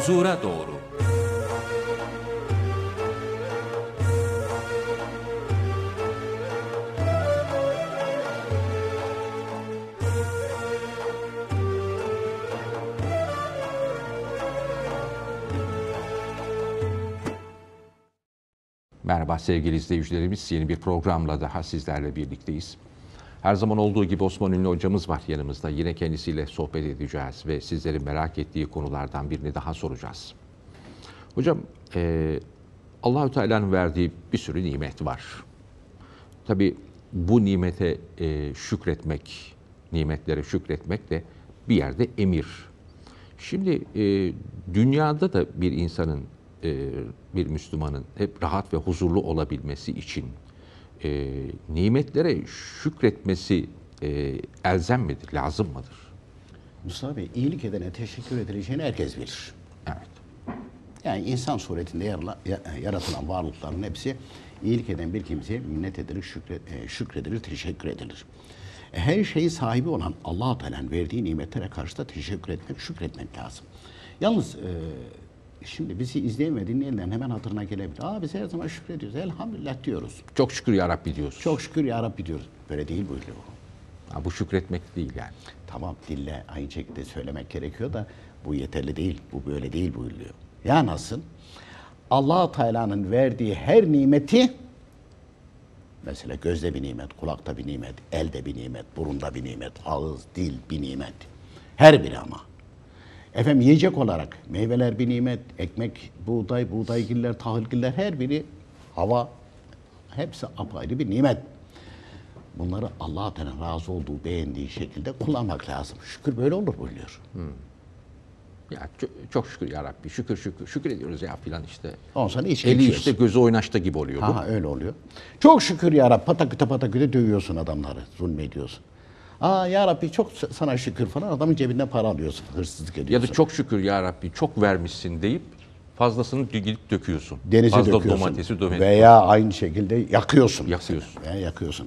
huzura doğru. Merhaba sevgili izleyicilerimiz. Yeni bir programla daha sizlerle birlikteyiz. Her zaman olduğu gibi Osman Ünlü hocamız var yanımızda. Yine kendisiyle sohbet edeceğiz ve sizlerin merak ettiği konulardan birini daha soracağız. Hocam, e, Allahü Teala'nın verdiği bir sürü nimet var. Tabii bu nimete e, şükretmek, nimetlere şükretmek de bir yerde emir. Şimdi e, dünyada da bir insanın, e, bir Müslümanın hep rahat ve huzurlu olabilmesi için e, nimetlere şükretmesi e, elzem midir, lazım mıdır? Mustafa Bey, iyilik edene teşekkür edileceğini herkes bilir. Evet. Yani insan suretinde yarla, yaratılan varlıkların hepsi iyilik eden bir kimseye minnet edilir, e, şükredilir, teşekkür edilir. Her şeyi sahibi olan Allah-u Teala'nın verdiği nimetlere karşı da teşekkür etmek, şükretmek lazım. Yalnız e, Şimdi bizi izleyen ve dinleyenlerin hemen hatırına gelebilir. Aa biz her zaman şükrediyoruz. Elhamdülillah diyoruz. Çok şükür ya Rabbi diyoruz. Çok şükür ya Rabbi diyoruz. Böyle değil bu bu. Ha, bu şükretmek değil yani. Tamam dille aynı şekilde söylemek gerekiyor da bu yeterli değil. Bu böyle değil buyuruyor. Ya nasıl? allah Teala'nın verdiği her nimeti mesela gözde bir nimet, kulakta bir nimet, elde bir nimet, burunda bir nimet, ağız, dil bir nimet. Her biri ama. Efendim yiyecek olarak meyveler bir nimet, ekmek, buğday, buğdaygiller, tahılgiller her biri hava hepsi apayrı bir nimet. Bunları allah Teala razı olduğu, beğendiği şekilde kullanmak lazım. Şükür böyle olur buyuruyor. Hmm. Ya çok, çok şükür ya Rabbi. Şükür şükür. Şükür ediyoruz ya filan işte. Ondan sonra iç Eli geçiyorsun. işte gözü oynaşta gibi oluyor bu. Ha öyle oluyor. Çok şükür ya Rabbi. Pataküte pataküte dövüyorsun adamları. Zulmediyorsun. Aa ya Rabbi çok sana şükür falan adamın cebinden para alıyorsun hırsızlık ediyorsun. Ya da çok şükür ya Rabbi çok vermişsin deyip fazlasını gidip döküyorsun. Denize Fazla döküyorsun. domatesi domatesi. Veya aynı şekilde yakıyorsun. Yakıyorsun. Mesela. Veya yakıyorsun.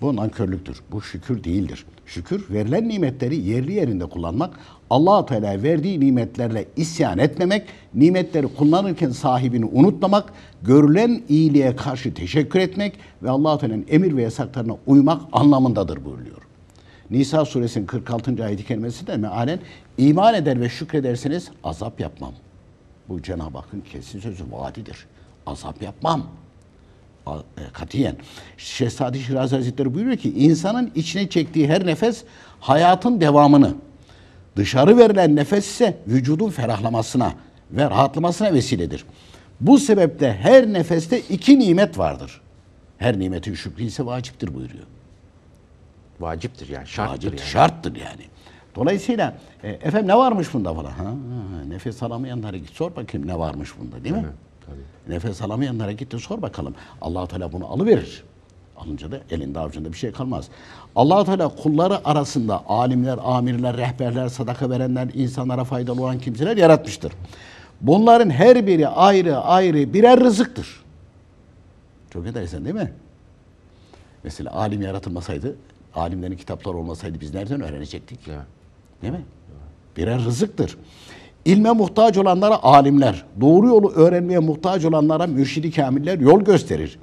Bu nankörlüktür. Bu şükür değildir. Şükür verilen nimetleri yerli yerinde kullanmak, allah Teala verdiği nimetlerle isyan etmemek, nimetleri kullanırken sahibini unutmamak, görülen iyiliğe karşı teşekkür etmek ve allah Teala'nın emir ve yasaklarına uymak anlamındadır buyuruyor. Nisa suresinin 46. ayet-i kerimesi de mealen iman eder ve şükrederseniz azap yapmam. Bu Cenab-ı Hakk'ın kesin sözü vaadidir. Azap yapmam. E, katiyen. Şehzade Şirazi Hazretleri buyuruyor ki insanın içine çektiği her nefes hayatın devamını, dışarı verilen nefes ise vücudun ferahlamasına ve rahatlamasına vesiledir. Bu sebeple her nefeste iki nimet vardır. Her nimeti şükrü ise vaciptir buyuruyor. Vaciptir yani şarttır. Vaciptir yani. şarttır yani. Dolayısıyla e, efendim ne varmış bunda falan? Ha, ha, nefes alamayanlara git sor bakayım ne varmış bunda değil mi? Tabii, tabii. Nefes alamayanlara git de sor bakalım. allah Teala bunu alıverir. Alınca da elinde avucunda bir şey kalmaz. allah Teala kulları arasında alimler, amirler, rehberler, sadaka verenler, insanlara faydalı olan kimseler yaratmıştır. Bunların her biri ayrı ayrı birer rızıktır. Çok edersen değil mi? Mesela alim yaratılmasaydı Alimlerin kitapları olmasaydı biz nereden öğrenecektik? Evet. Değil mi? Birer rızıktır. İlme muhtaç olanlara alimler, doğru yolu öğrenmeye muhtaç olanlara mürşidi kamiller yol gösterir.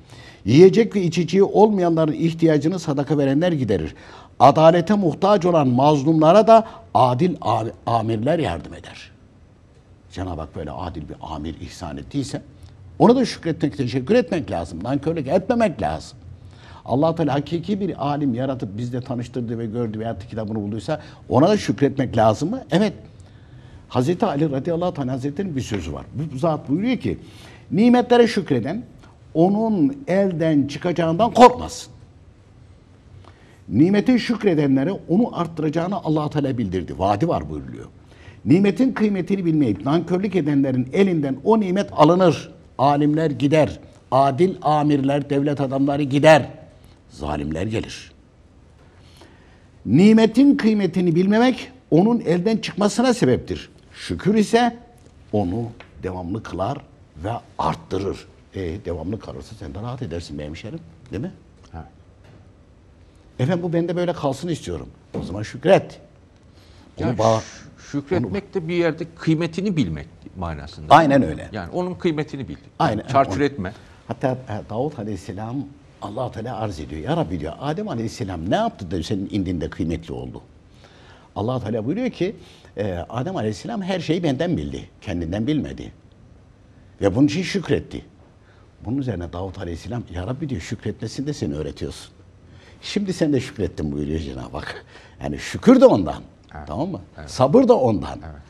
Yiyecek ve içeceği olmayanların ihtiyacını sadaka verenler giderir. Adalete muhtaç olan mazlumlara da adil amirler yardım eder. Cenab-ı Hak böyle adil bir amir ihsan ettiyse ona da şükretmek, teşekkür etmek lazım. Nankörlük etmemek lazım allah Teala hakiki bir alim yaratıp bizde tanıştırdı ve gördü veyahut da kitabını bulduysa ona da şükretmek lazım mı? Evet. Hazreti Ali radıyallahu anh hazretlerinin bir sözü var. Bu zat buyuruyor ki nimetlere şükreden onun elden çıkacağından korkmasın. Nimete şükredenlere onu arttıracağını allah Teala bildirdi. Vadi var buyuruluyor. Nimetin kıymetini bilmeyip nankörlük edenlerin elinden o nimet alınır. Alimler gider. Adil amirler, devlet adamları gider zalimler gelir. Nimetin kıymetini bilmemek onun elden çıkmasına sebeptir. Şükür ise onu devamlı kılar ve arttırır. E, devamlı kalırsa sen de rahat edersin be hemşerim. Değil mi? Ha. Efendim bu bende böyle kalsın istiyorum. O zaman şükret. Ya yani bağ- şükretmek de bir yerde kıymetini bilmek manasında. Aynen öyle. Yani onun kıymetini bil. Aynen. Çarçur etme. Hatta e, Davut Aleyhisselam allah Teala arz ediyor. Ya Rabbi diyor Adem Aleyhisselam ne yaptı da senin indinde kıymetli oldu? allah Teala buyuruyor ki e, Adem Aleyhisselam her şeyi benden bildi. Kendinden bilmedi. Ve bunun için şükretti. Bunun üzerine Davut Aleyhisselam Ya Rabbi diyor şükretmesini de seni öğretiyorsun. Şimdi sen de şükrettin buyuruyor Cenab-ı Hak. Yani şükür de ondan. Evet. Tamam mı? Evet. Sabır da ondan. Evet.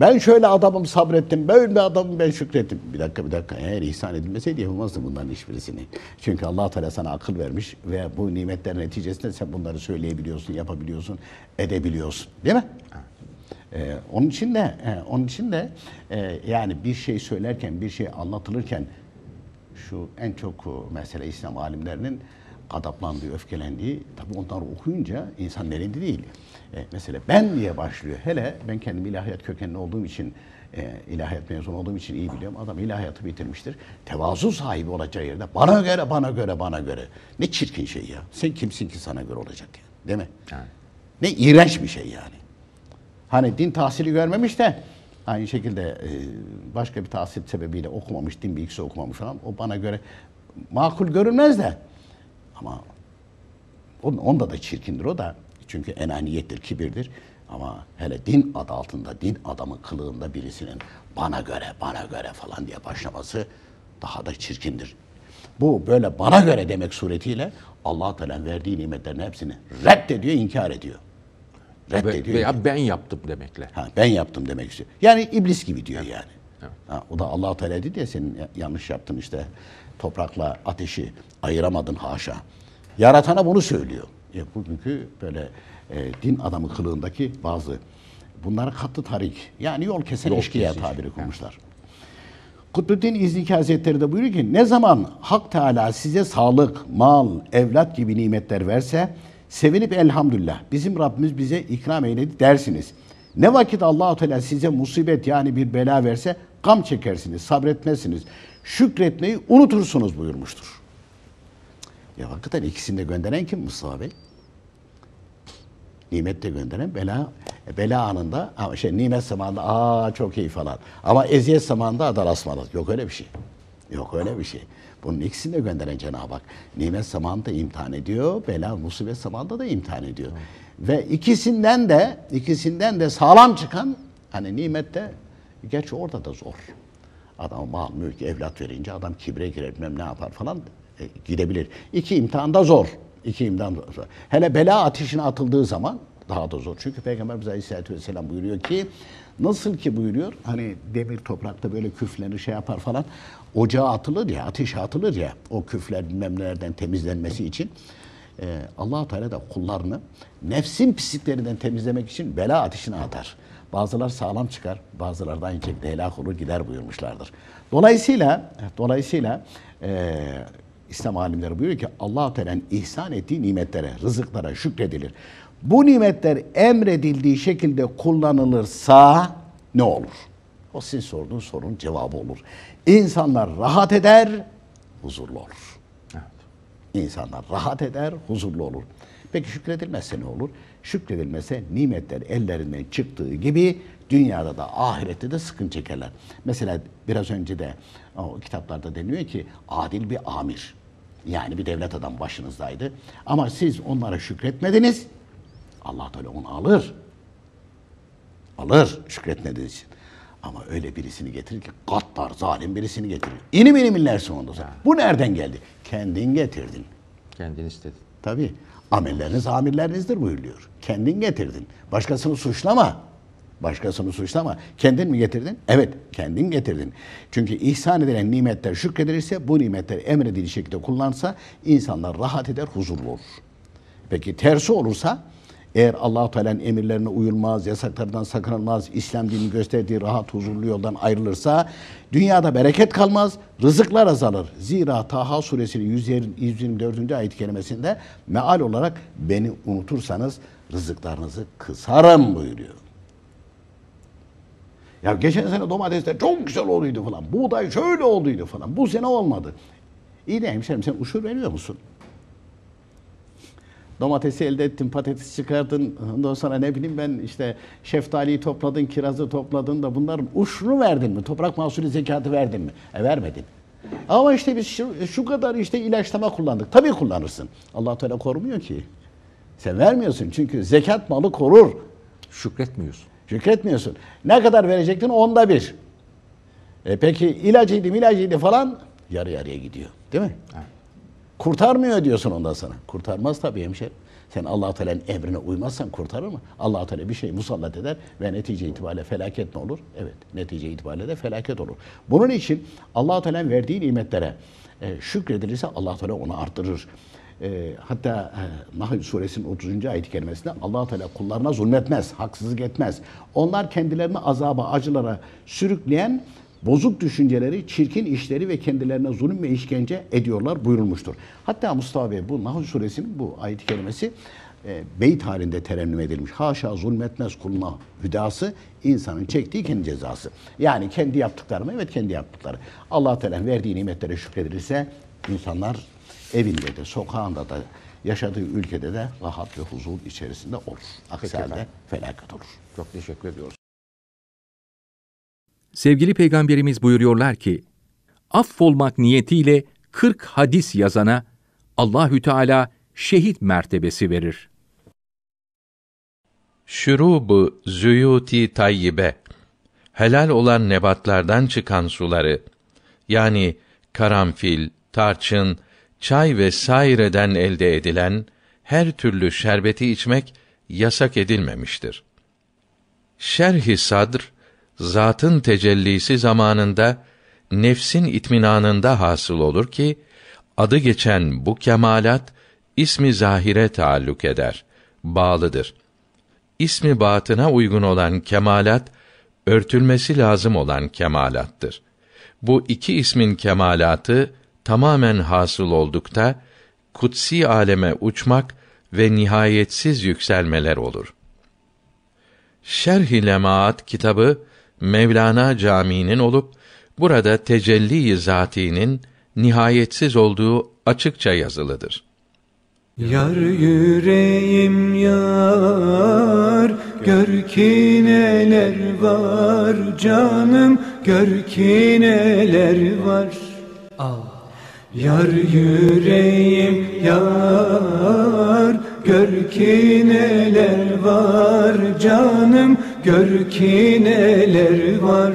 Ben şöyle adamım sabrettim, böyle bir adamım ben şükrettim. Bir dakika bir dakika eğer ihsan edilmeseydi yapamazdın bunların hiçbirisini. Çünkü allah Teala sana akıl vermiş ve bu nimetler neticesinde sen bunları söyleyebiliyorsun, yapabiliyorsun, edebiliyorsun. Değil mi? Ee, onun için de e, onun için de e, yani bir şey söylerken, bir şey anlatılırken şu en çok mesele İslam alimlerinin gadaplandığı, öfkelendiği tabii onları okuyunca insan elinde değil. E, mesela ben diye başlıyor. Hele ben kendim ilahiyat kökenli olduğum için e, ilahiyat mezunu olduğum için iyi biliyorum. Adam ilahiyatı bitirmiştir. Tevazu sahibi olacağı yerde bana göre, bana göre, bana göre. Ne çirkin şey ya. Sen kimsin ki sana göre olacak ya Değil mi? Yani. Ne iğrenç bir şey yani. Hani din tahsili görmemiş de aynı şekilde e, başka bir tahsil sebebiyle okumamış, din bilgisi okumamış falan. O bana göre makul görünmez de ama on, onda da çirkindir o da. Çünkü enaniyettir, kibirdir. Ama hele din adı altında, din adamı kılığında birisinin bana göre, bana göre falan diye başlaması daha da çirkindir. Bu böyle bana göre demek suretiyle allah Teala verdiği nimetlerin hepsini reddediyor, inkar ediyor. Reddediyor. Veya inkar. ben yaptım demekle. Ha, ben yaptım demek istiyor. Yani iblis gibi diyor evet. yani. Evet. Ha, o da allah Teala dedi ya senin yanlış yaptın işte toprakla ateşi ayıramadın haşa. Yaratana bunu söylüyor. E, bugünkü böyle e, din adamı kılığındaki bazı bunlara katlı tarik yani yol kesen yol eşkıya tabiri kurmuşlar. Kutluddin İzniki Hazretleri de buyuruyor ki ne zaman Hak Teala size sağlık, mal, evlat gibi nimetler verse sevinip elhamdülillah bizim Rabbimiz bize ikram eyledi dersiniz. Ne vakit Allahu Teala size musibet yani bir bela verse gam çekersiniz, sabretmezsiniz. Şükretmeyi unutursunuz buyurmuştur. Ya hakikaten ikisini de gönderen kim Mustafa Bey? Nimet de gönderen bela bela anında şey nimet zamanında aa çok iyi falan. Ama eziyet zamanında adal asmalık. Yok öyle bir şey. Yok öyle bir şey. Bunun ikisini de gönderen Cenab-ı Hak. Nimet zamanında imtihan ediyor, bela musibet zamanında da imtihan ediyor. Ve ikisinden de ikisinden de sağlam çıkan hani nimette Gerçi orada da zor. Adam mal, mülk, evlat verince adam kibre girer, bilmem ne yapar falan e, gidebilir. İki imtihanda zor. İki imtihan zor. Hele bela ateşine atıldığı zaman daha da zor. Çünkü Peygamberimiz Aleyhisselatü Vesselam buyuruyor ki nasıl ki buyuruyor hani demir toprakta böyle küflenir şey yapar falan ocağa atılır ya ateşe atılır ya o küfler bilmem nelerden temizlenmesi için e, allah Teala da kullarını nefsin pisliklerinden temizlemek için bela ateşine atar. Bazılar sağlam çıkar, bazılardan incekte helak olur gider buyurmuşlardır. Dolayısıyla eh, dolayısıyla e, İslam alimleri buyuruyor ki Allah Teala'nın ihsan ettiği nimetlere, rızıklara şükredilir. Bu nimetler emredildiği şekilde kullanılırsa ne olur? O sizin sorduğun sorunun cevabı olur. İnsanlar rahat eder, huzurlu olur. Evet. İnsanlar rahat eder, huzurlu olur. Peki şükredilmezse ne olur? şükredilmese nimetler ellerinden çıktığı gibi dünyada da ahirette de sıkıntı çekerler. Mesela biraz önce de o kitaplarda deniyor ki adil bir amir. Yani bir devlet adam başınızdaydı. Ama siz onlara şükretmediniz. Allah Teala onu alır. Alır şükretmediğiniz için. Ama öyle birisini getirir ki katlar zalim birisini getirir. İnim inim inlersin onda. Bu nereden geldi? Kendin getirdin. Kendin istedin. Tabii. Amirleriniz amirlerinizdir buyuruyor. Kendin getirdin. Başkasını suçlama. Başkasını suçlama. Kendin mi getirdin? Evet, kendin getirdin. Çünkü ihsan edilen nimetler şükredilirse, bu nimetleri emredildiği şekilde kullansa insanlar rahat eder, huzurlu olur. Peki tersi olursa eğer allah Teala'nın emirlerine uyulmaz, yasaklardan sakınılmaz, İslam dini gösterdiği rahat huzurlu yoldan ayrılırsa dünyada bereket kalmaz, rızıklar azalır. Zira Taha suresinin 124. ayet kelimesinde meal olarak beni unutursanız rızıklarınızı kısarım buyuruyor. Ya geçen sene domatesler çok güzel olduydu falan. Buğday şöyle olduydu falan. Bu sene olmadı. İyi de hemşerim sen uçur veriyor musun? domatesi elde ettin, patatesi çıkardın. Ondan sonra ne bileyim ben işte şeftaliyi topladın, kirazı topladın da bunların uçunu verdin mi? Toprak mahsulü zekatı verdin mi? E vermedin. Ama işte biz şu, şu kadar işte ilaçlama kullandık. Tabii kullanırsın. allah Teala korumuyor ki. Sen vermiyorsun çünkü zekat malı korur. Şükretmiyorsun. Şükretmiyorsun. Ne kadar verecektin? Onda bir. E peki ilacıydı ilacıydı falan yarı yarıya gidiyor. Değil mi? Evet. Kurtarmıyor diyorsun ondan sana. Kurtarmaz tabii hemşerim. Sen Allah-u Teala'nın emrine uymazsan kurtarır mı? allah Teala bir şey musallat eder ve netice itibariyle felaket ne olur? Evet, netice itibariyle de felaket olur. Bunun için allah Teala'nın verdiği nimetlere e, şükredilirse allah Teala onu arttırır. E, hatta e, Nahl suresinin 30. ayet kelimesinde kerimesinde allah Teala kullarına zulmetmez, haksızlık etmez. Onlar kendilerini azaba, acılara sürükleyen bozuk düşünceleri, çirkin işleri ve kendilerine zulüm ve işkence ediyorlar buyurulmuştur. Hatta Mustafa Bey bu Nahl suresinin bu ayet kelimesi kerimesi e, beyt halinde terennüm edilmiş. Haşa zulmetmez kuluna hüdası insanın çektiği kendi cezası. Yani kendi yaptıkları mı? Evet kendi yaptıkları. allah Teala verdiği nimetlere şükredilirse insanlar evinde de, sokağında da, yaşadığı ülkede de rahat ve huzur içerisinde olur. Aksi Peki halde felaket olur. Çok teşekkür ediyoruz. Sevgili Peygamberimiz buyuruyorlar ki, affolmak niyetiyle 40 hadis yazana Allahü Teala şehit mertebesi verir. Şurubu züyuti tayyibe helal olan nebatlardan çıkan suları yani karanfil, tarçın, çay ve saireden elde edilen her türlü şerbeti içmek yasak edilmemiştir. Şerhi Sadr zatın tecellisi zamanında nefsin itminanında hasıl olur ki adı geçen bu kemalat ismi zahire taalluk eder, bağlıdır. İsmi batına uygun olan kemalat örtülmesi lazım olan kemalattır. Bu iki ismin kemalatı tamamen hasıl oldukta kutsi aleme uçmak ve nihayetsiz yükselmeler olur. Şerh-i Lemaat kitabı Mevlana Camii'nin olup burada tecelli-i zatî'nin nihayetsiz olduğu açıkça yazılıdır. Yar yüreğim yar Gör ki neler var canım Gör ki neler var Al. Yar yüreğim yar Gör ki neler var canım Gör ki neler var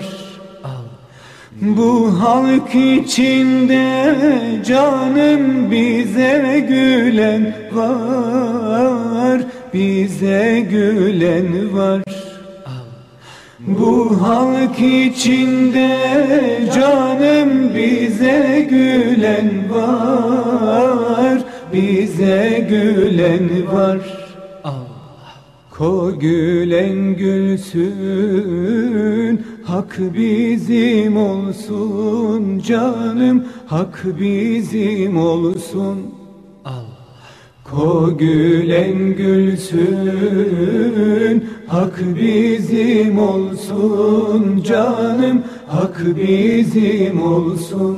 bu halk içinde canım bize gülen var Bize gülen var bu halk içinde canım bize gülen var Bize gülen var Ko gülen gülsün Hak bizim olsun canım Hak bizim olsun Al Ko gülen gülsün Hak bizim olsun canım Hak bizim olsun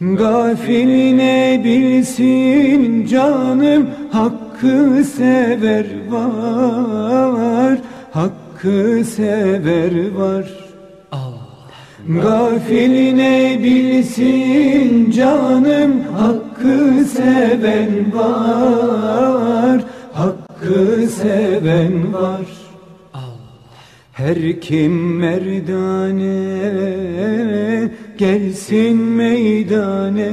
Gafil ne bilsin canım hak hakkı sever var hakkı sever var Allah gafil ne bilsin canım hakkı seven var hakkı seven var her kim merdane gelsin meydane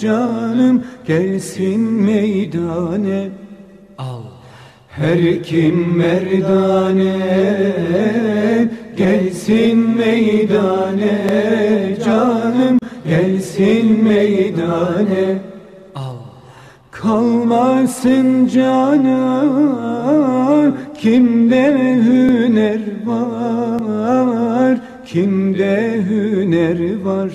canım gelsin meydane al her kim merdane gelsin meydane canım gelsin meydane al kalmasın canım kimde hüner var kimde hüner var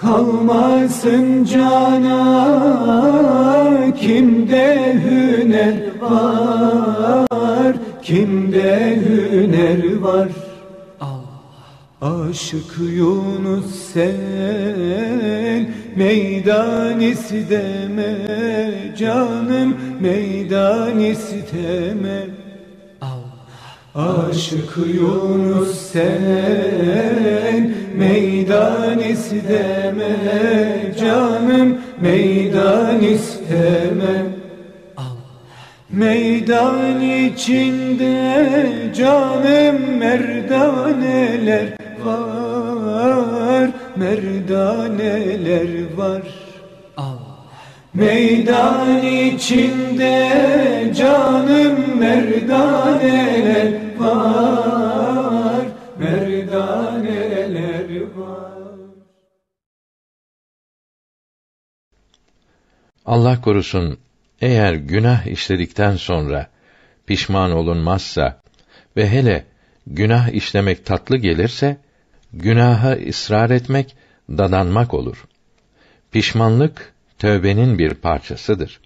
Kalmasın cana kimde hüner var kimde hüner var Allah Aşık Yunus sen meydan isteme canım meydan isteme Aşık Yunus sen meydan isteme canım meydan isteme Meydan içinde canım merdaneler var Merdaneler var Meydan içinde canım merdaneler var, merdaneler var. Allah korusun, eğer günah işledikten sonra pişman olunmazsa ve hele günah işlemek tatlı gelirse, günaha ısrar etmek, dadanmak olur. Pişmanlık, tövbenin bir parçasıdır.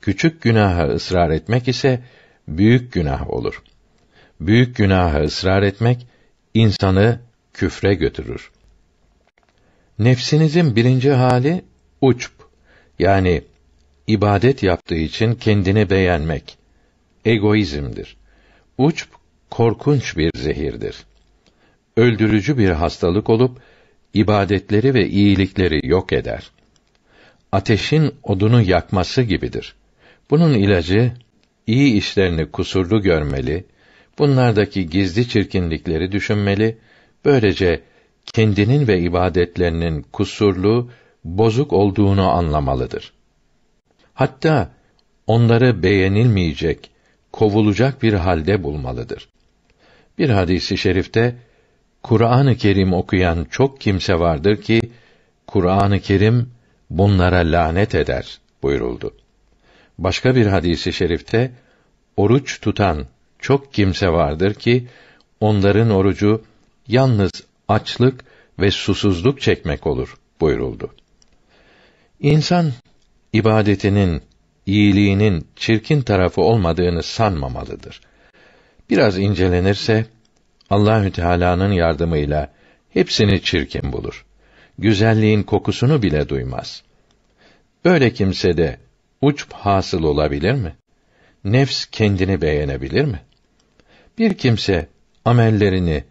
Küçük günaha ısrar etmek ise, büyük günah olur.'' büyük günaha ısrar etmek insanı küfre götürür. Nefsinizin birinci hali uçb, yani ibadet yaptığı için kendini beğenmek egoizmdir. Uçb korkunç bir zehirdir. Öldürücü bir hastalık olup ibadetleri ve iyilikleri yok eder. Ateşin odunu yakması gibidir. Bunun ilacı iyi işlerini kusurlu görmeli, bunlardaki gizli çirkinlikleri düşünmeli, böylece kendinin ve ibadetlerinin kusurlu, bozuk olduğunu anlamalıdır. Hatta onları beğenilmeyecek, kovulacak bir halde bulmalıdır. Bir hadisi şerifte Kur'an-ı Kerim okuyan çok kimse vardır ki Kur'an-ı Kerim bunlara lanet eder buyuruldu. Başka bir hadisi şerifte oruç tutan çok kimse vardır ki onların orucu yalnız açlık ve susuzluk çekmek olur buyuruldu. İnsan ibadetinin, iyiliğinin çirkin tarafı olmadığını sanmamalıdır. Biraz incelenirse Allahü Teala'nın yardımıyla hepsini çirkin bulur. Güzelliğin kokusunu bile duymaz. Böyle kimse de uçp hasıl olabilir mi? Nefs kendini beğenebilir mi?'' Bir kimse amellerini,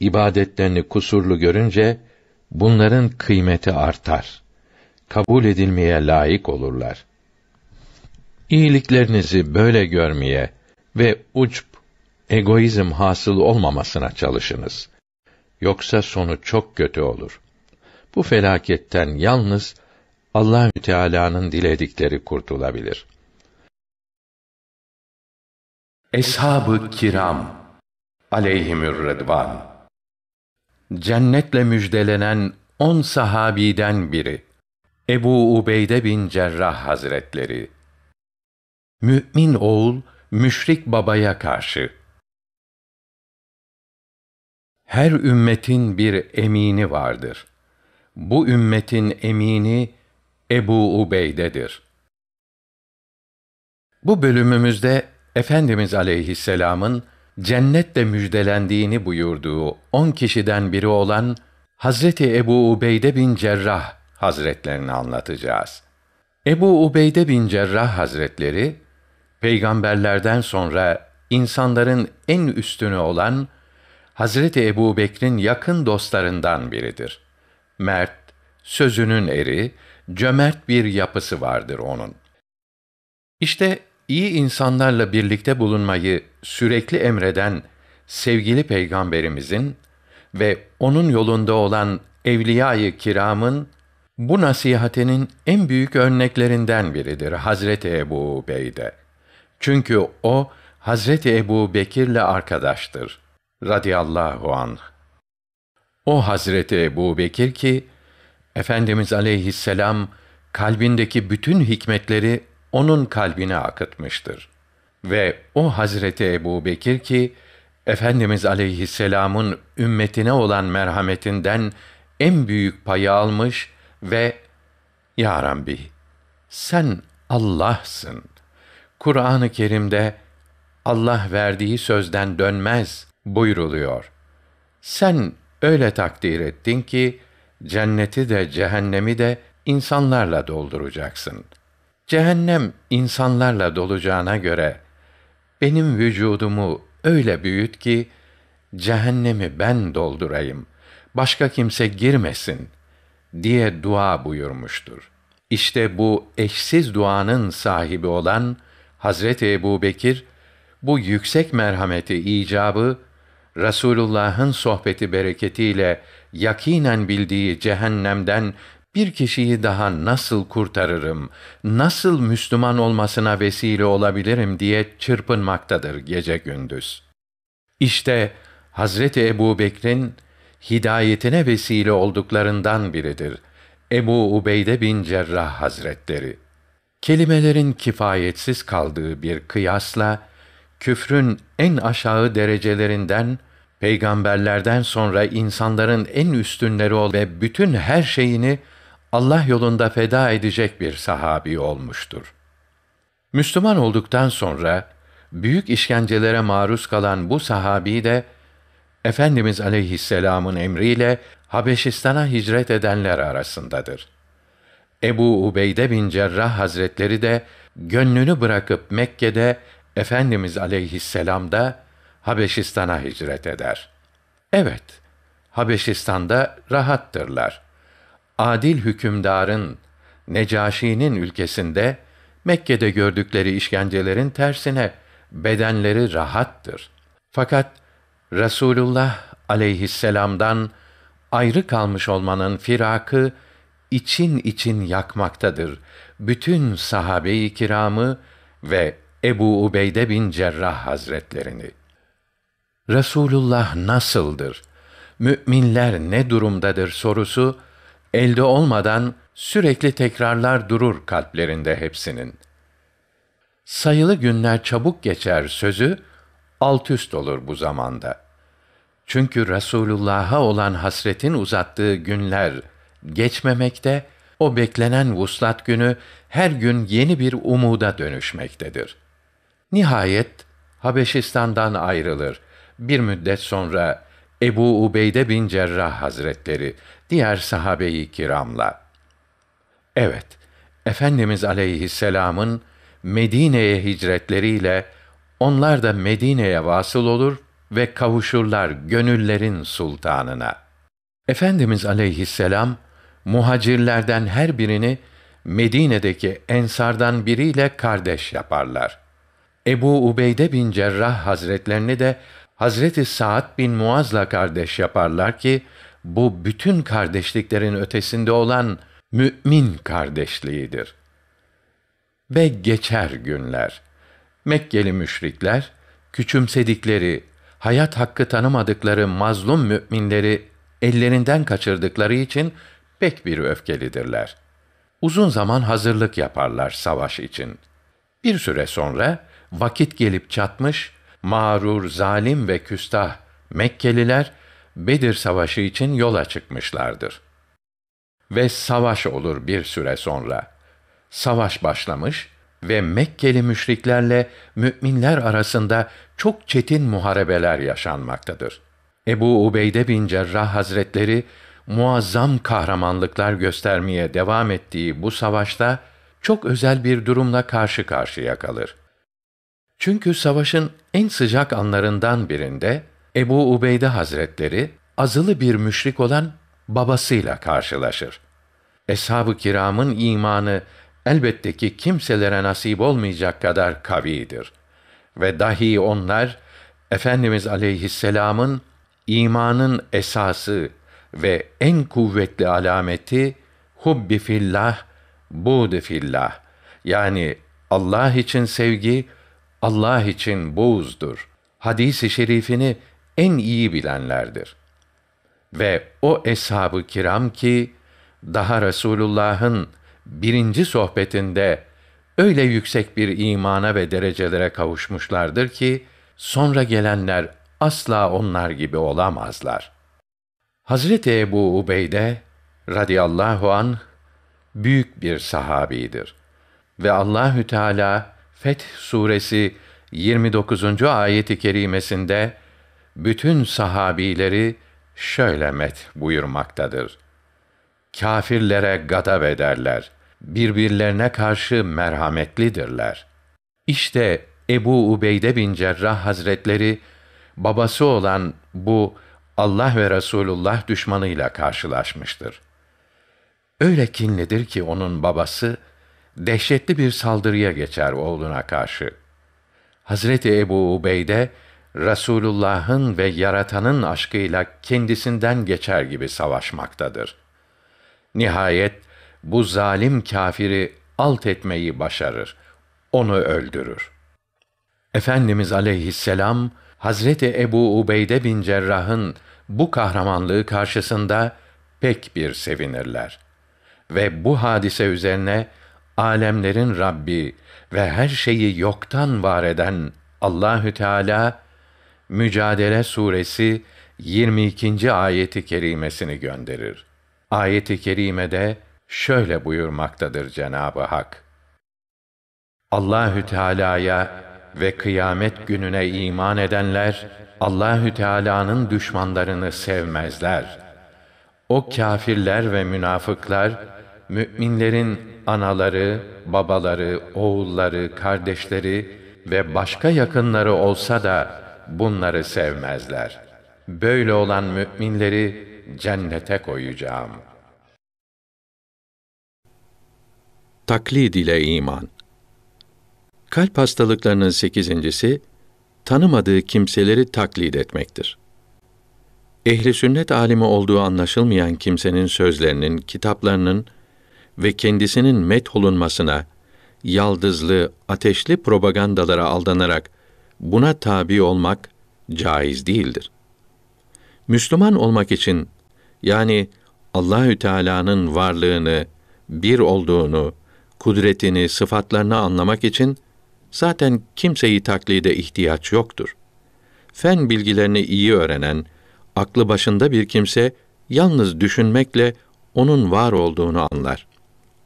ibadetlerini kusurlu görünce bunların kıymeti artar. Kabul edilmeye layık olurlar. İyiliklerinizi böyle görmeye ve uçp egoizm hasıl olmamasına çalışınız. Yoksa sonu çok kötü olur. Bu felaketten yalnız Allahü Teala'nın diledikleri kurtulabilir.'' Eshab-ı kiram aleyhimür redvan. Cennetle müjdelenen on sahabiden biri. Ebu Ubeyde bin Cerrah Hazretleri. Mü'min oğul, müşrik babaya karşı. Her ümmetin bir emini vardır. Bu ümmetin emini Ebu Ubeyde'dir. Bu bölümümüzde Efendimiz aleyhisselamın cennetle müjdelendiğini buyurduğu on kişiden biri olan Hazreti Ebu Ubeyde bin Cerrah Hazretlerini anlatacağız. Ebu Ubeyde bin Cerrah Hazretleri peygamberlerden sonra insanların en üstünü olan Hazreti Ebu Bekir'in yakın dostlarından biridir. Mert, sözünün eri, cömert bir yapısı vardır onun. İşte İyi insanlarla birlikte bulunmayı sürekli emreden sevgili peygamberimizin ve onun yolunda olan evliyayı kiramın bu nasihatinin en büyük örneklerinden biridir Hazreti Ebu Bey'de. Çünkü o Hazreti Ebu Bekir'le arkadaştır radıyallahu anh. O Hazreti Ebu Bekir ki Efendimiz aleyhisselam kalbindeki bütün hikmetleri onun kalbine akıtmıştır. Ve o Hazreti Ebu Bekir ki, Efendimiz aleyhisselamın ümmetine olan merhametinden en büyük payı almış ve Ya Rabbi, sen Allah'sın. Kur'an-ı Kerim'de Allah verdiği sözden dönmez buyruluyor. Sen öyle takdir ettin ki cenneti de cehennemi de insanlarla dolduracaksın.'' Cehennem insanlarla dolacağına göre benim vücudumu öyle büyüt ki cehennemi ben doldurayım. Başka kimse girmesin diye dua buyurmuştur. İşte bu eşsiz duanın sahibi olan Hazreti Ebubekir bu yüksek merhameti icabı Resulullah'ın sohbeti bereketiyle yakinen bildiği cehennemden bir kişiyi daha nasıl kurtarırım, nasıl Müslüman olmasına vesile olabilirim diye çırpınmaktadır gece gündüz. İşte Hazreti Ebu Bekir'in hidayetine vesile olduklarından biridir. Ebu Ubeyde bin Cerrah Hazretleri. Kelimelerin kifayetsiz kaldığı bir kıyasla, küfrün en aşağı derecelerinden, peygamberlerden sonra insanların en üstünleri ol ve bütün her şeyini Allah yolunda feda edecek bir sahabi olmuştur. Müslüman olduktan sonra büyük işkencelere maruz kalan bu sahabi de Efendimiz aleyhisselamın emriyle Habeşistan'a hicret edenler arasındadır. Ebu Ubeyde bin Cerrah Hazretleri de gönlünü bırakıp Mekke'de Efendimiz Aleyhisselam'da da Habeşistan'a hicret eder. Evet, Habeşistan'da rahattırlar adil hükümdarın Necaşi'nin ülkesinde Mekke'de gördükleri işkencelerin tersine bedenleri rahattır. Fakat Resulullah aleyhisselam'dan ayrı kalmış olmanın firakı için için yakmaktadır. Bütün sahabe-i kiramı ve Ebu Ubeyde bin Cerrah hazretlerini. Resulullah nasıldır? Müminler ne durumdadır sorusu elde olmadan sürekli tekrarlar durur kalplerinde hepsinin. Sayılı günler çabuk geçer sözü alt üst olur bu zamanda. Çünkü Resulullah'a olan hasretin uzattığı günler geçmemekte, o beklenen vuslat günü her gün yeni bir umuda dönüşmektedir. Nihayet Habeşistan'dan ayrılır. Bir müddet sonra Ebu Ubeyde bin Cerrah Hazretleri, diğer sahabeyi kiramla. Evet, Efendimiz aleyhisselamın Medine'ye hicretleriyle onlar da Medine'ye vasıl olur ve kavuşurlar gönüllerin sultanına. Efendimiz aleyhisselam, muhacirlerden her birini Medine'deki ensardan biriyle kardeş yaparlar. Ebu Ubeyde bin Cerrah hazretlerini de Hazreti Sa'd bin Muaz'la kardeş yaparlar ki bu bütün kardeşliklerin ötesinde olan mümin kardeşliğidir. Ve geçer günler. Mekkeli müşrikler küçümsedikleri, hayat hakkı tanımadıkları mazlum müminleri ellerinden kaçırdıkları için pek bir öfkelidirler. Uzun zaman hazırlık yaparlar savaş için. Bir süre sonra vakit gelip çatmış, mağrur, zalim ve küstah Mekkeliler Bedir Savaşı için yola çıkmışlardır. Ve savaş olur bir süre sonra. Savaş başlamış ve Mekkeli müşriklerle müminler arasında çok çetin muharebeler yaşanmaktadır. Ebu Ubeyde bin Cerrah Hazretleri muazzam kahramanlıklar göstermeye devam ettiği bu savaşta çok özel bir durumla karşı karşıya kalır. Çünkü savaşın en sıcak anlarından birinde Ebu Ubeyde Hazretleri azılı bir müşrik olan babasıyla karşılaşır. Eshab-ı kiramın imanı elbette ki kimselere nasip olmayacak kadar kavidir. Ve dahi onlar, Efendimiz aleyhisselamın imanın esası ve en kuvvetli alameti hubbi fillah, buğdi fillah. Yani Allah için sevgi, Allah için buğzdur. Hadis-i şerifini en iyi bilenlerdir. Ve o eshab-ı kiram ki daha Resulullah'ın birinci sohbetinde öyle yüksek bir imana ve derecelere kavuşmuşlardır ki sonra gelenler asla onlar gibi olamazlar. Hazreti Ebu Ubeyde radıyallahu an büyük bir sahabidir ve Allahü Teala Feth suresi 29. ayet-i kerimesinde bütün sahabileri şöyle met buyurmaktadır. Kafirlere gadab ederler. Birbirlerine karşı merhametlidirler. İşte Ebu Ubeyde bin Cerrah Hazretleri babası olan bu Allah ve Resulullah düşmanıyla karşılaşmıştır. Öyle kinlidir ki onun babası dehşetli bir saldırıya geçer oğluna karşı. Hazreti Ebu Ubeyde Rasulullah'ın ve yaratanın aşkıyla kendisinden geçer gibi savaşmaktadır. Nihayet bu zalim kafiri alt etmeyi başarır. Onu öldürür. Efendimiz aleyhisselam Hazreti Ebu Ubeyde bin Cerrah'ın bu kahramanlığı karşısında pek bir sevinirler. Ve bu hadise üzerine alemlerin Rabbi ve her şeyi yoktan var eden Allahü Teala Mücadele suresi 22. ayeti kerimesini gönderir. Ayeti kerimede şöyle buyurmaktadır Cenabı Hak. Allahü Teala'ya ve kıyamet gününe iman edenler Allahü Teala'nın düşmanlarını sevmezler. O kâfirler ve münafıklar müminlerin anaları, babaları, oğulları, kardeşleri ve başka yakınları olsa da bunları sevmezler. Böyle olan müminleri cennete koyacağım. Taklid ile iman. Kalp hastalıklarının sekizincisi, tanımadığı kimseleri taklid etmektir. Ehli sünnet alimi olduğu anlaşılmayan kimsenin sözlerinin, kitaplarının ve kendisinin metholunmasına, yaldızlı, ateşli propagandalara aldanarak buna tabi olmak caiz değildir. Müslüman olmak için yani Allahü Teala'nın varlığını, bir olduğunu, kudretini, sıfatlarını anlamak için zaten kimseyi taklide ihtiyaç yoktur. Fen bilgilerini iyi öğrenen, aklı başında bir kimse yalnız düşünmekle onun var olduğunu anlar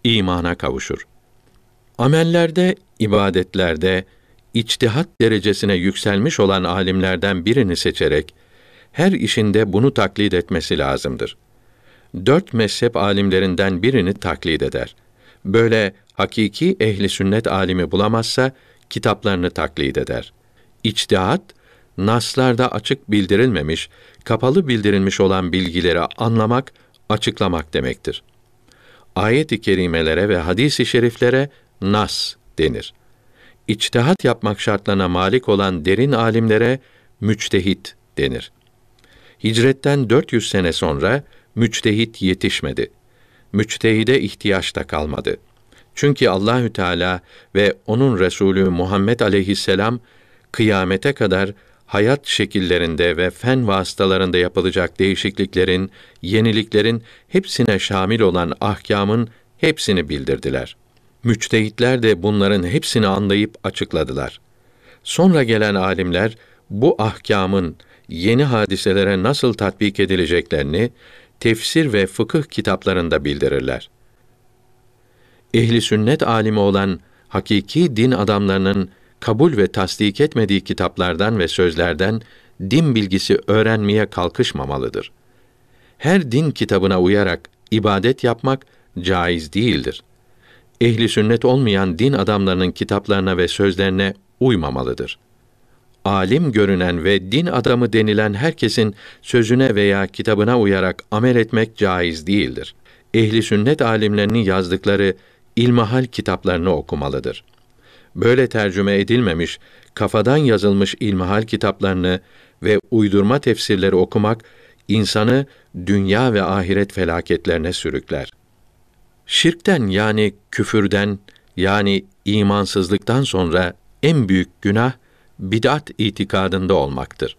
imana kavuşur. Amellerde, ibadetlerde içtihat derecesine yükselmiş olan alimlerden birini seçerek her işinde bunu taklit etmesi lazımdır. Dört mezhep alimlerinden birini taklit eder. Böyle hakiki ehli sünnet alimi bulamazsa kitaplarını taklit eder. İçtihat, naslarda açık bildirilmemiş, kapalı bildirilmiş olan bilgileri anlamak, açıklamak demektir.'' ayet-i kerimelere ve hadis-i şeriflere nas denir. İçtihat yapmak şartlarına malik olan derin alimlere müçtehit denir. Hicretten 400 sene sonra müçtehit yetişmedi. Müçtehide ihtiyaç da kalmadı. Çünkü Allahü Teala ve onun Resulü Muhammed aleyhisselam kıyamete kadar hayat şekillerinde ve fen vasıtalarında yapılacak değişikliklerin, yeniliklerin hepsine şamil olan ahkamın hepsini bildirdiler. Müçtehitler de bunların hepsini anlayıp açıkladılar. Sonra gelen alimler bu ahkamın yeni hadiselere nasıl tatbik edileceklerini tefsir ve fıkıh kitaplarında bildirirler. Ehli sünnet alimi olan hakiki din adamlarının kabul ve tasdik etmediği kitaplardan ve sözlerden din bilgisi öğrenmeye kalkışmamalıdır. Her din kitabına uyarak ibadet yapmak caiz değildir. Ehli sünnet olmayan din adamlarının kitaplarına ve sözlerine uymamalıdır. Alim görünen ve din adamı denilen herkesin sözüne veya kitabına uyarak amel etmek caiz değildir. Ehli sünnet alimlerinin yazdıkları ilmahal kitaplarını okumalıdır.'' böyle tercüme edilmemiş, kafadan yazılmış ilmihal kitaplarını ve uydurma tefsirleri okumak insanı dünya ve ahiret felaketlerine sürükler. Şirkten yani küfürden yani imansızlıktan sonra en büyük günah bid'at itikadında olmaktır.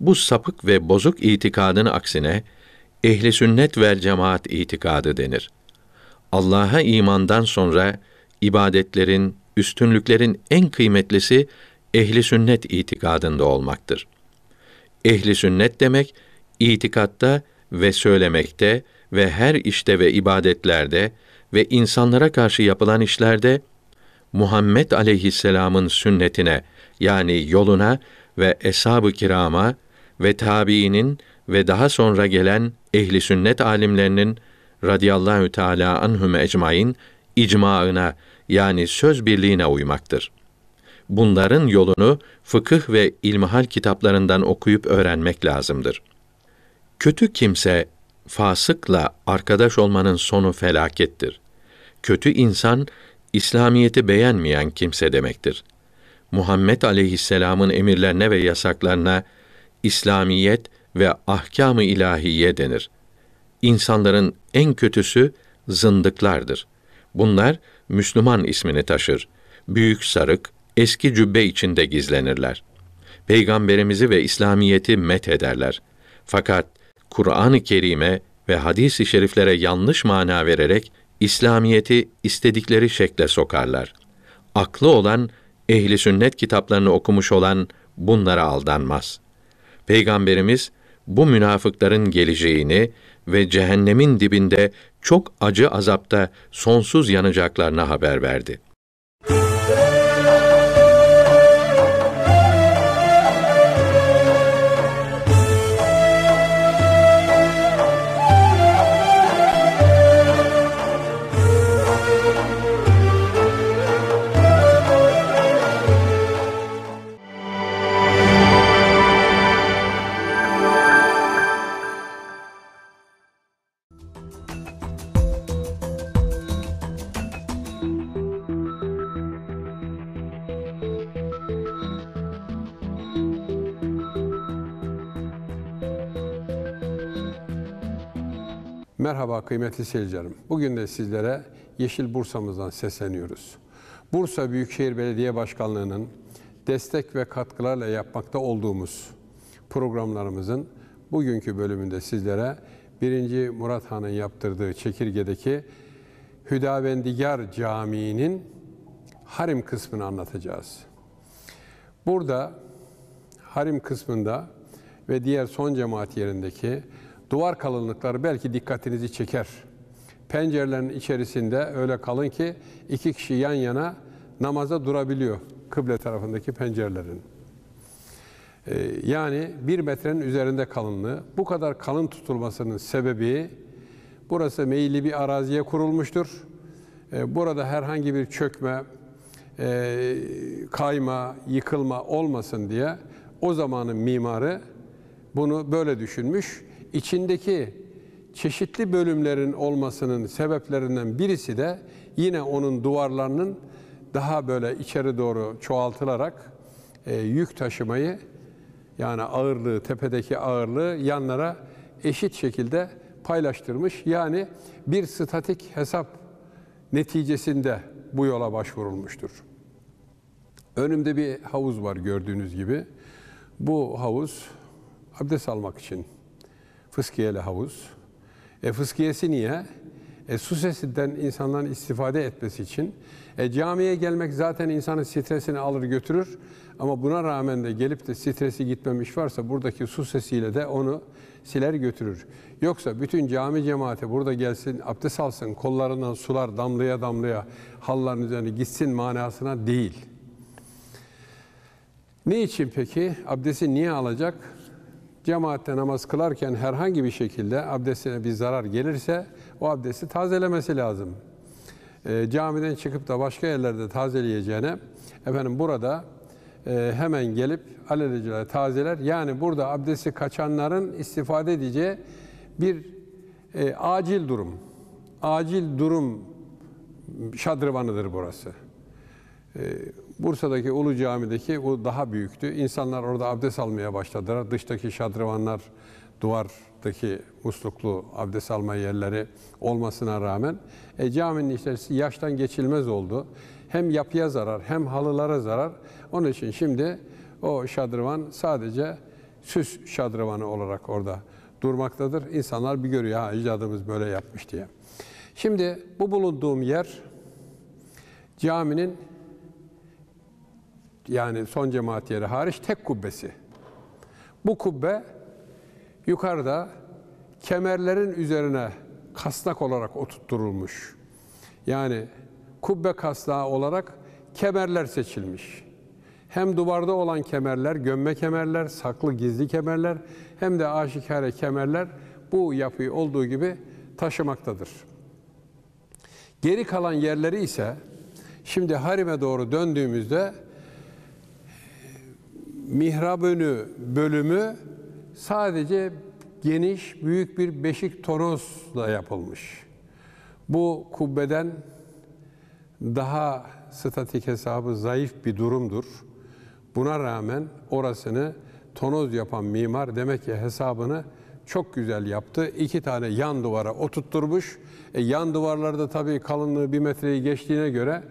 Bu sapık ve bozuk itikadın aksine ehli sünnet vel cemaat itikadı denir. Allah'a imandan sonra ibadetlerin, üstünlüklerin en kıymetlisi ehli sünnet itikadında olmaktır. Ehli sünnet demek itikatta ve söylemekte ve her işte ve ibadetlerde ve insanlara karşı yapılan işlerde Muhammed aleyhisselamın sünnetine yani yoluna ve eshab-ı kirama ve tabiinin ve daha sonra gelen ehli sünnet alimlerinin radıyallahu teala anhum ecmaîn icmaına yani söz birliğine uymaktır. Bunların yolunu fıkıh ve ilmihal kitaplarından okuyup öğrenmek lazımdır. Kötü kimse fasıkla arkadaş olmanın sonu felakettir. Kötü insan İslamiyeti beğenmeyen kimse demektir. Muhammed aleyhisselamın emirlerine ve yasaklarına İslamiyet ve ahkâm ilahiye denir. İnsanların en kötüsü zındıklardır. Bunlar Müslüman ismini taşır. Büyük sarık, eski cübbe içinde gizlenirler. Peygamberimizi ve İslamiyeti met ederler. Fakat Kur'an-ı Kerim'e ve hadis-i şeriflere yanlış mana vererek İslamiyeti istedikleri şekle sokarlar. Aklı olan ehli sünnet kitaplarını okumuş olan bunlara aldanmaz. Peygamberimiz bu münafıkların geleceğini ve cehennemin dibinde çok acı azapta sonsuz yanacaklarına haber verdi. Merhaba kıymetli seyircilerim. Bugün de sizlere Yeşil Bursa'mızdan sesleniyoruz. Bursa Büyükşehir Belediye Başkanlığı'nın destek ve katkılarla yapmakta olduğumuz programlarımızın bugünkü bölümünde sizlere 1. Murat Han'ın yaptırdığı çekirgedeki Hüdavendigar Camii'nin harim kısmını anlatacağız. Burada harim kısmında ve diğer son cemaat yerindeki Duvar kalınlıkları belki dikkatinizi çeker. Pencerelerin içerisinde öyle kalın ki iki kişi yan yana namaza durabiliyor kıble tarafındaki pencerelerin. Ee, yani bir metrenin üzerinde kalınlığı. Bu kadar kalın tutulmasının sebebi burası meyilli bir araziye kurulmuştur. Ee, burada herhangi bir çökme, e, kayma, yıkılma olmasın diye o zamanın mimarı bunu böyle düşünmüş içindeki çeşitli bölümlerin olmasının sebeplerinden birisi de yine onun duvarlarının daha böyle içeri doğru çoğaltılarak e, yük taşımayı yani ağırlığı, tepedeki ağırlığı yanlara eşit şekilde paylaştırmış. Yani bir statik hesap neticesinde bu yola başvurulmuştur. Önümde bir havuz var gördüğünüz gibi. Bu havuz abdest almak için fıskiyeli havuz. E fıskiyesi niye? E su sesinden insanların istifade etmesi için. E camiye gelmek zaten insanın stresini alır götürür. Ama buna rağmen de gelip de stresi gitmemiş varsa buradaki su sesiyle de onu siler götürür. Yoksa bütün cami cemaati burada gelsin, abdest alsın, kollarından sular damlaya damlaya halların üzerine gitsin manasına değil. Ne için peki? Abdesti niye alacak? Cemaatte namaz kılarken herhangi bir şekilde abdestine bir zarar gelirse o abdesti tazelemesi lazım. E, camiden çıkıp da başka yerlerde tazeleyeceğine efendim burada e, hemen gelip alelacele tazeler. Yani burada abdesti kaçanların istifade edeceği bir e, acil durum. Acil durum şadrıvanıdır burası. E, Bursa'daki Ulu Cami'deki o daha büyüktü. İnsanlar orada abdest almaya başladılar. Dıştaki şadrivanlar, duvardaki musluklu abdest alma yerleri olmasına rağmen e, caminin içerisi yaştan geçilmez oldu. Hem yapıya zarar hem halılara zarar. Onun için şimdi o şadrivan sadece süs şadrivanı olarak orada durmaktadır. İnsanlar bir görüyor ha icadımız böyle yapmış diye. Şimdi bu bulunduğum yer caminin yani son cemaat yeri hariç tek kubbesi. Bu kubbe yukarıda kemerlerin üzerine kasnak olarak oturtturulmuş. Yani kubbe kasnağı olarak kemerler seçilmiş. Hem duvarda olan kemerler, gömme kemerler, saklı gizli kemerler hem de aşikare kemerler bu yapıyı olduğu gibi taşımaktadır. Geri kalan yerleri ise şimdi harime doğru döndüğümüzde mihrab önü bölümü sadece geniş büyük bir beşik torozla yapılmış. Bu kubbeden daha statik hesabı zayıf bir durumdur. Buna rağmen orasını tonoz yapan mimar demek ki hesabını çok güzel yaptı. İki tane yan duvara oturtturmuş. E, yan duvarlarda tabii kalınlığı bir metreyi geçtiğine göre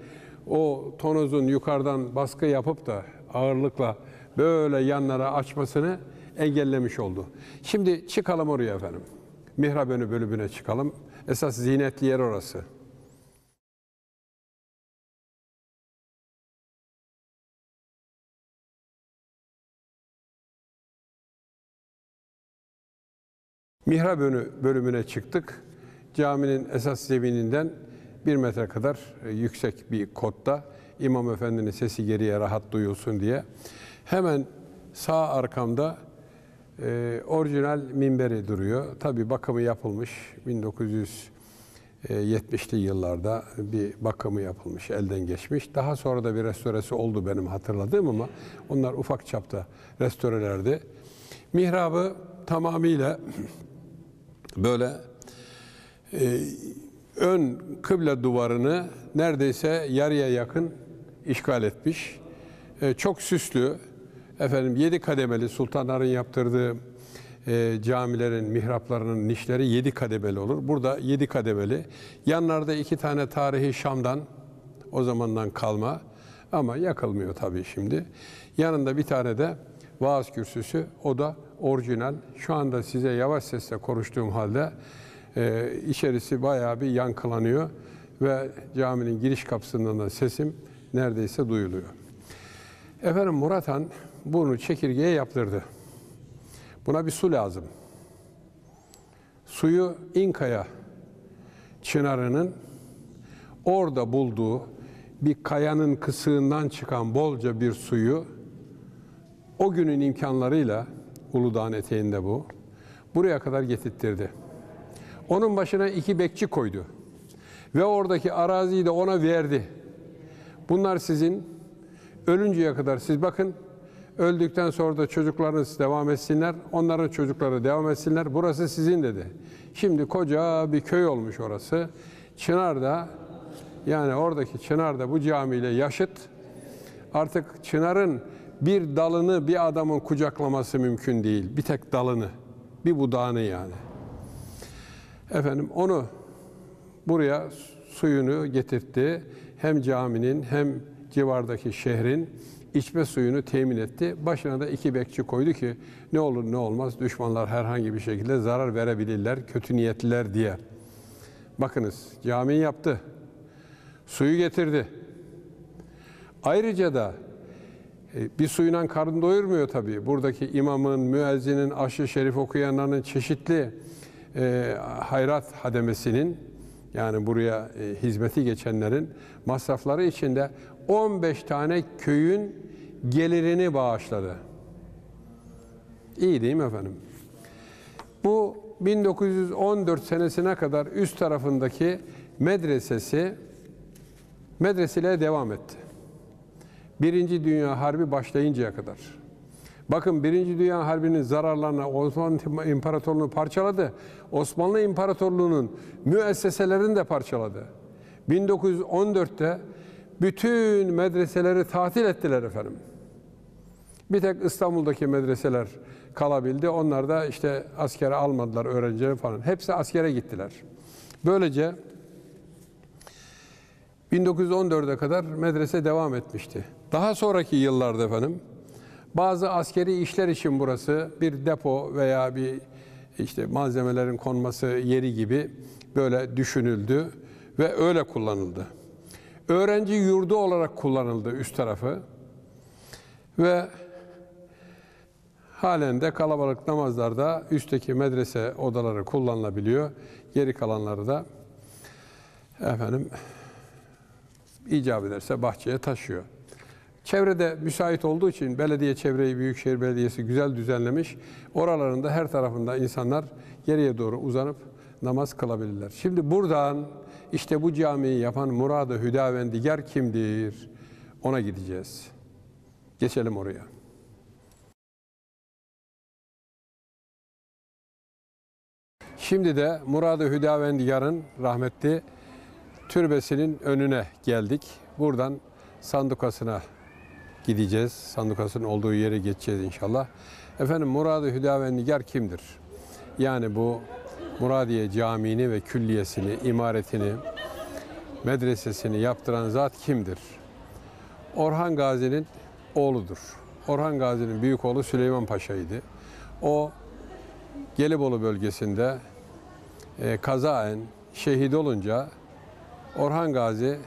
o tonozun yukarıdan baskı yapıp da ağırlıkla böyle yanlara açmasını engellemiş oldu. Şimdi çıkalım oraya efendim. Mihrab önü bölümüne çıkalım. Esas zinetli yer orası. Mihrab önü bölümüne çıktık. Caminin esas zemininden bir metre kadar yüksek bir kotta İmam Efendi'nin sesi geriye rahat duyulsun diye Hemen sağ arkamda e, orijinal minberi duruyor. Tabi bakımı yapılmış 1970'li yıllarda bir bakımı yapılmış, elden geçmiş. Daha sonra da bir restoresi oldu benim hatırladığım ama onlar ufak çapta restorelerdi. Mihrabı tamamıyla böyle e, ön kıble duvarını neredeyse yarıya yakın işgal etmiş. E, çok süslü, Efendim yedi kademeli sultanların yaptırdığı e, camilerin mihraplarının nişleri yedi kademeli olur. Burada yedi kademeli. Yanlarda iki tane tarihi Şam'dan o zamandan kalma ama yakılmıyor tabii şimdi. Yanında bir tane de vaaz kürsüsü. O da orijinal. Şu anda size yavaş sesle konuştuğum halde e, içerisi bayağı bir yankılanıyor ve caminin giriş kapısından da sesim neredeyse duyuluyor. Efendim Murat Han burnu çekirgeye yaptırdı. Buna bir su lazım. Suyu İnkaya çınarının orada bulduğu bir kayanın kısığından çıkan bolca bir suyu o günün imkanlarıyla Uludağ'ın eteğinde bu buraya kadar getirttirdi. Onun başına iki bekçi koydu. Ve oradaki araziyi de ona verdi. Bunlar sizin ölünceye kadar siz bakın Öldükten sonra da çocuklarınız devam etsinler, onların çocukları devam etsinler. Burası sizin dedi. Şimdi koca bir köy olmuş orası. Çınar'da yani oradaki Çınar'da bu camiyle yaşıt. Artık Çınar'ın bir dalını bir adamın kucaklaması mümkün değil. Bir tek dalını, bir budağını yani. Efendim onu buraya suyunu getirtti. Hem caminin hem civardaki şehrin içme suyunu temin etti. Başına da iki bekçi koydu ki ne olur ne olmaz düşmanlar herhangi bir şekilde zarar verebilirler, kötü niyetliler diye. Bakınız cami yaptı, suyu getirdi. Ayrıca da e, bir suyla karın doyurmuyor tabii. Buradaki imamın, müezzinin, aşı şerif okuyanların çeşitli e, hayrat hademesinin yani buraya e, hizmeti geçenlerin masrafları içinde 15 tane köyün gelirini bağışladı. İyi değil mi efendim? Bu 1914 senesine kadar üst tarafındaki medresesi medreseliğe devam etti. Birinci Dünya Harbi başlayıncaya kadar. Bakın Birinci Dünya Harbi'nin zararlarına Osmanlı İmparatorluğu parçaladı. Osmanlı İmparatorluğu'nun müesseselerini de parçaladı. 1914'te bütün medreseleri tatil ettiler efendim. Bir tek İstanbul'daki medreseler kalabildi. Onlar da işte askere almadılar öğrencileri falan. Hepsi askere gittiler. Böylece 1914'e kadar medrese devam etmişti. Daha sonraki yıllarda efendim bazı askeri işler için burası bir depo veya bir işte malzemelerin konması yeri gibi böyle düşünüldü ve öyle kullanıldı öğrenci yurdu olarak kullanıldı üst tarafı. Ve halen de kalabalık namazlarda üstteki medrese odaları kullanılabiliyor. Geri kalanları da efendim icap ederse bahçeye taşıyor. Çevrede müsait olduğu için belediye çevreyi Büyükşehir Belediyesi güzel düzenlemiş. Oralarında her tarafında insanlar geriye doğru uzanıp namaz kılabilirler. Şimdi buradan işte bu camiyi yapan Murad-ı Hüdavendigar kimdir? Ona gideceğiz. Geçelim oraya. Şimdi de Murad-ı Hüdavendigar'ın rahmetli türbesinin önüne geldik. Buradan sandukasına gideceğiz. Sandukasının olduğu yere geçeceğiz inşallah. Efendim Murad-ı Hüdavendigar kimdir? Yani bu Muradiye Camii'ni ve külliyesini, imaretini, medresesini yaptıran zat kimdir? Orhan Gazi'nin oğludur. Orhan Gazi'nin büyük oğlu Süleyman Paşa'ydı. O Gelibolu bölgesinde e, kazaen şehit olunca Orhan Gazi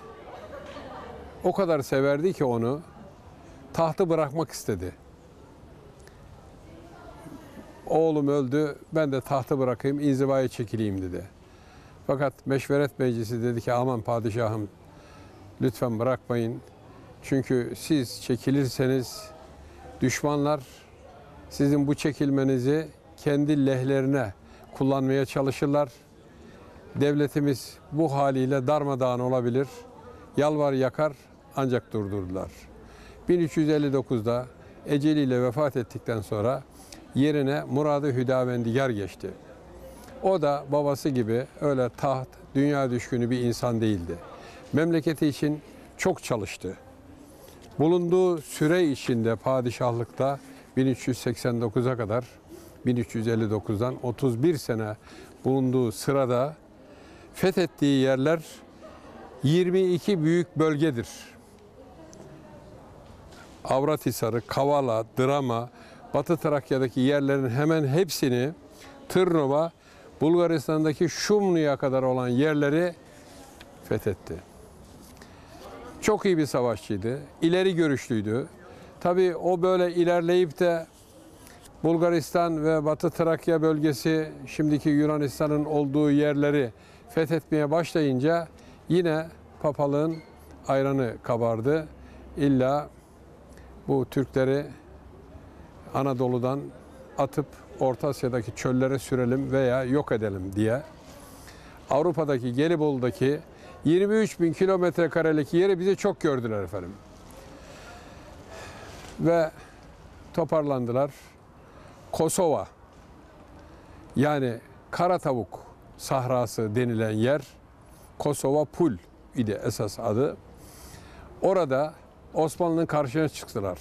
o kadar severdi ki onu tahtı bırakmak istedi oğlum öldü ben de tahtı bırakayım inzivaya çekileyim dedi. Fakat meşveret meclisi dedi ki aman padişahım lütfen bırakmayın. Çünkü siz çekilirseniz düşmanlar sizin bu çekilmenizi kendi lehlerine kullanmaya çalışırlar. Devletimiz bu haliyle darmadağın olabilir. Yalvar yakar ancak durdurdular. 1359'da eceliyle vefat ettikten sonra yerine Muradı Hüdavendigar geçti. O da babası gibi öyle taht, dünya düşkünü bir insan değildi. Memleketi için çok çalıştı. Bulunduğu süre içinde padişahlıkta 1389'a kadar 1359'dan 31 sene bulunduğu sırada fethettiği yerler 22 büyük bölgedir. Avrathisarı, Kavala, Drama, Batı Trakya'daki yerlerin hemen hepsini Tırnova, Bulgaristan'daki Şumlu'ya kadar olan yerleri fethetti. Çok iyi bir savaşçıydı, ileri görüşlüydü. Tabii o böyle ilerleyip de Bulgaristan ve Batı Trakya bölgesi şimdiki Yunanistan'ın olduğu yerleri fethetmeye başlayınca yine papalığın ayranı kabardı. İlla bu Türkleri Anadolu'dan atıp Orta Asya'daki çöllere sürelim veya yok edelim diye Avrupa'daki Gelibolu'daki 23 bin kilometre karelik yeri bize çok gördüler efendim. Ve toparlandılar. Kosova yani kara tavuk sahrası denilen yer Kosova Pul idi esas adı. Orada Osmanlı'nın karşına çıktılar.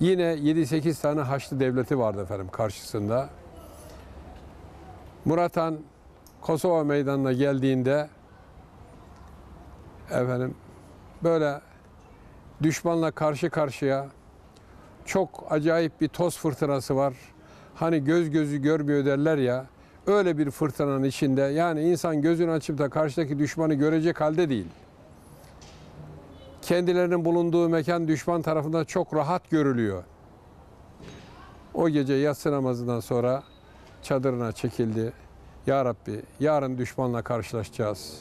Yine 7-8 tane Haçlı devleti vardı efendim karşısında. Murat Han Kosova meydanına geldiğinde efendim böyle düşmanla karşı karşıya çok acayip bir toz fırtınası var. Hani göz gözü görmüyor derler ya. Öyle bir fırtınanın içinde yani insan gözünü açıp da karşıdaki düşmanı görecek halde değil kendilerinin bulunduğu mekan düşman tarafından çok rahat görülüyor. O gece yatsı namazından sonra çadırına çekildi. Ya Rabbi yarın düşmanla karşılaşacağız.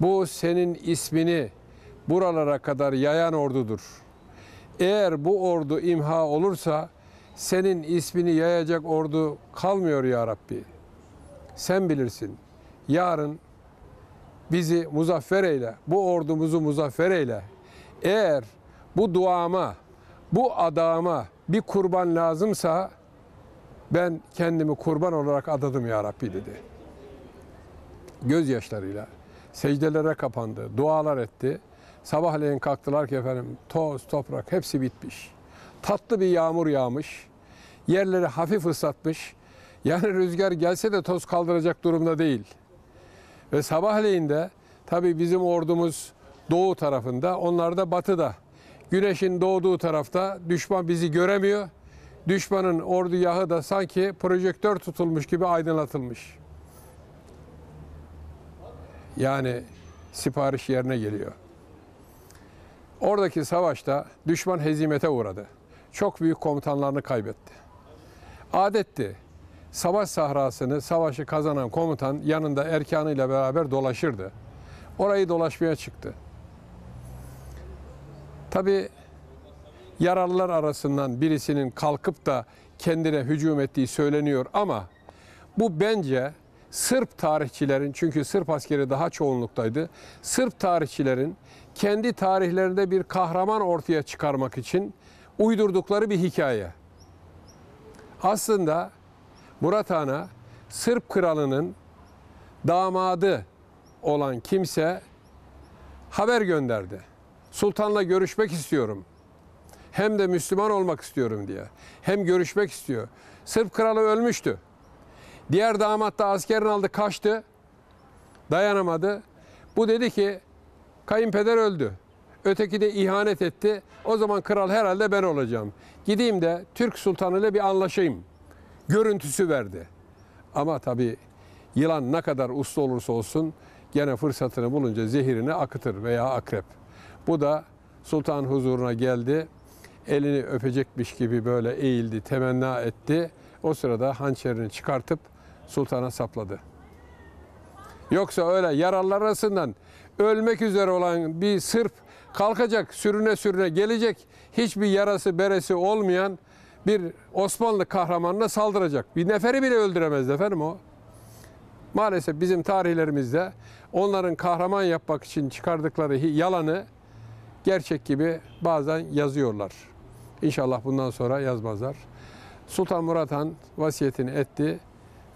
Bu senin ismini buralara kadar yayan ordudur. Eğer bu ordu imha olursa senin ismini yayacak ordu kalmıyor ya Rabbi. Sen bilirsin. Yarın bizi muzaffer eyle, bu ordumuzu muzaffer eyle. Eğer bu duama, bu adama bir kurban lazımsa ben kendimi kurban olarak adadım ya Rabbi dedi. Gözyaşlarıyla secdelere kapandı, dualar etti. Sabahleyin kalktılar ki efendim toz, toprak hepsi bitmiş. Tatlı bir yağmur yağmış. Yerleri hafif ıslatmış. Yani rüzgar gelse de toz kaldıracak durumda değil.'' Ve sabahleyin de tabii bizim ordumuz doğu tarafında, onlar da batıda. Güneşin doğduğu tarafta düşman bizi göremiyor. Düşmanın ordu ordugahı da sanki projektör tutulmuş gibi aydınlatılmış. Yani sipariş yerine geliyor. Oradaki savaşta düşman hezimete uğradı. Çok büyük komutanlarını kaybetti. Adetti savaş sahrasını, savaşı kazanan komutan yanında erkanıyla beraber dolaşırdı. Orayı dolaşmaya çıktı. Tabi yaralılar arasından birisinin kalkıp da kendine hücum ettiği söyleniyor ama bu bence Sırp tarihçilerin çünkü Sırp askeri daha çoğunluktaydı. Sırp tarihçilerin kendi tarihlerinde bir kahraman ortaya çıkarmak için uydurdukları bir hikaye. Aslında Murat Han'a Sırp kralının damadı olan kimse haber gönderdi. Sultanla görüşmek istiyorum. Hem de Müslüman olmak istiyorum diye. Hem görüşmek istiyor. Sırp kralı ölmüştü. Diğer damat da askerini aldı kaçtı. Dayanamadı. Bu dedi ki kayınpeder öldü. Öteki de ihanet etti. O zaman kral herhalde ben olacağım. Gideyim de Türk sultanı ile bir anlaşayım.'' görüntüsü verdi. Ama tabii yılan ne kadar uslu olursa olsun gene fırsatını bulunca zehirini akıtır veya akrep. Bu da sultan huzuruna geldi. Elini öpecekmiş gibi böyle eğildi, temenna etti. O sırada hançerini çıkartıp sultana sapladı. Yoksa öyle yaralar arasından ölmek üzere olan bir Sırp kalkacak, sürüne sürüne gelecek. Hiçbir yarası beresi olmayan bir Osmanlı kahramanına saldıracak. Bir neferi bile öldüremez efendim o. Maalesef bizim tarihlerimizde onların kahraman yapmak için çıkardıkları yalanı gerçek gibi bazen yazıyorlar. İnşallah bundan sonra yazmazlar. Sultan Murat Han vasiyetini etti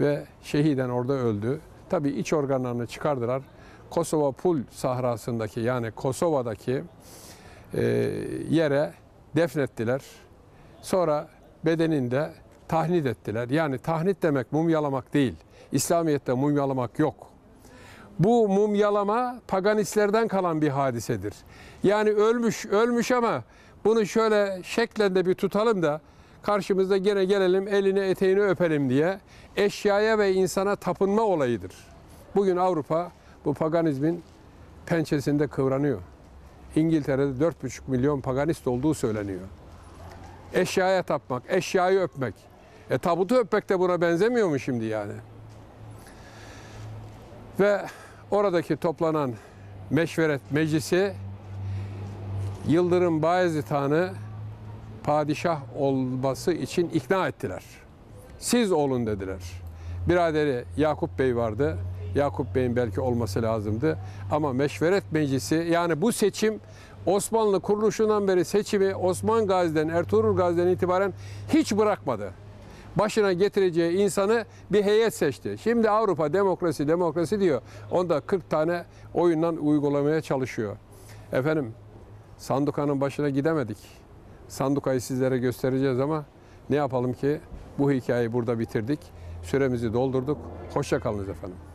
ve şehiden orada öldü. Tabii iç organlarını çıkardılar. Kosova Pul sahrasındaki yani Kosova'daki e, yere defnettiler. Sonra bedeninde tahnit ettiler. Yani tahnit demek mumyalamak değil. İslamiyet'te mumyalamak yok. Bu mumyalama paganistlerden kalan bir hadisedir. Yani ölmüş, ölmüş ama bunu şöyle şeklinde bir tutalım da karşımızda gene gelelim elini eteğini öpelim diye eşyaya ve insana tapınma olayıdır. Bugün Avrupa bu paganizmin pençesinde kıvranıyor. İngiltere'de 4,5 milyon paganist olduğu söyleniyor. Eşyaya tapmak, eşyayı öpmek. E tabutu öpmek de buna benzemiyor mu şimdi yani? Ve oradaki toplanan meşveret meclisi Yıldırım Bayezid Han'ı padişah olması için ikna ettiler. Siz olun dediler. Biraderi Yakup Bey vardı. Yakup Bey'in belki olması lazımdı. Ama meşveret meclisi yani bu seçim Osmanlı kuruluşundan beri seçimi Osman Gazi'den, Ertuğrul Gazi'den itibaren hiç bırakmadı. Başına getireceği insanı bir heyet seçti. Şimdi Avrupa demokrasi demokrasi diyor. Onda 40 tane oyundan uygulamaya çalışıyor. Efendim sandukanın başına gidemedik. Sandukayı sizlere göstereceğiz ama ne yapalım ki bu hikayeyi burada bitirdik. Süremizi doldurduk. Hoşça kalınız efendim.